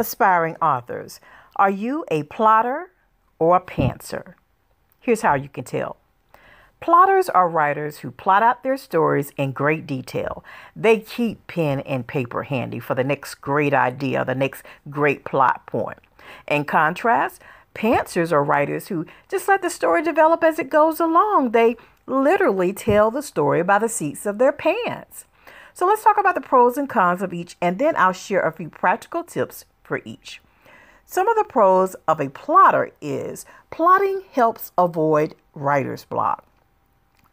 aspiring authors, are you a plotter or a pantser? Here's how you can tell. Plotters are writers who plot out their stories in great detail. They keep pen and paper handy for the next great idea, the next great plot point. In contrast, pantsers are writers who just let the story develop as it goes along. They literally tell the story by the seats of their pants. So let's talk about the pros and cons of each, and then I'll share a few practical tips for each. Some of the pros of a plotter is plotting helps avoid writer's block.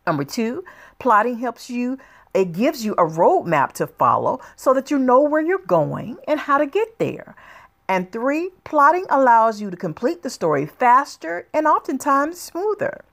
Number two, plotting helps you, it gives you a roadmap to follow so that you know where you're going and how to get there. And three, plotting allows you to complete the story faster and oftentimes smoother.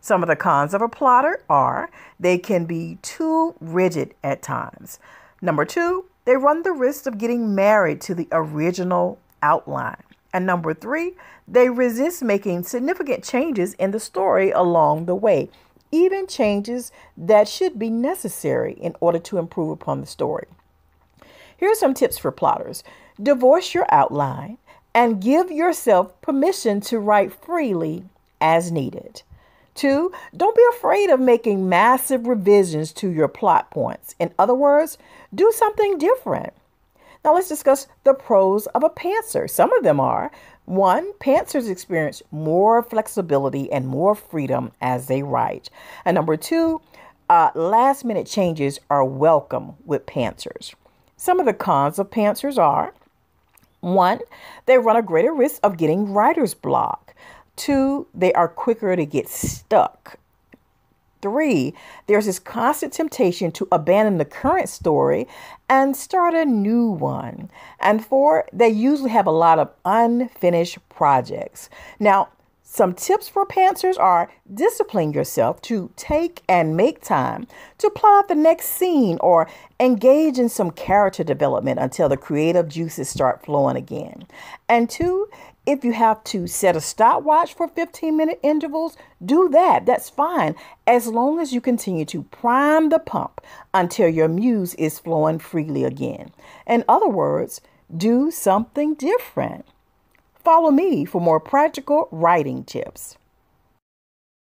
Some of the cons of a plotter are they can be too rigid at times. Number two, they run the risk of getting married to the original outline. And number three, they resist making significant changes in the story along the way, even changes that should be necessary in order to improve upon the story. Here are some tips for plotters divorce your outline and give yourself permission to write freely as needed. Two, don't be afraid of making massive revisions to your plot points. In other words, do something different. Now let's discuss the pros of a pantser. Some of them are one, pantsers experience more flexibility and more freedom as they write. And number two, uh, last minute changes are welcome with pantsers. Some of the cons of pantsers are one, they run a greater risk of getting writer's block. Two, they are quicker to get stuck. Three, there's this constant temptation to abandon the current story and start a new one. And four, they usually have a lot of unfinished projects. Now, some tips for pantsers are discipline yourself to take and make time to plot out the next scene or engage in some character development until the creative juices start flowing again. And two, if you have to set a stopwatch for 15 minute intervals, do that. That's fine as long as you continue to prime the pump until your muse is flowing freely again. In other words, do something different. Follow me for more practical writing tips.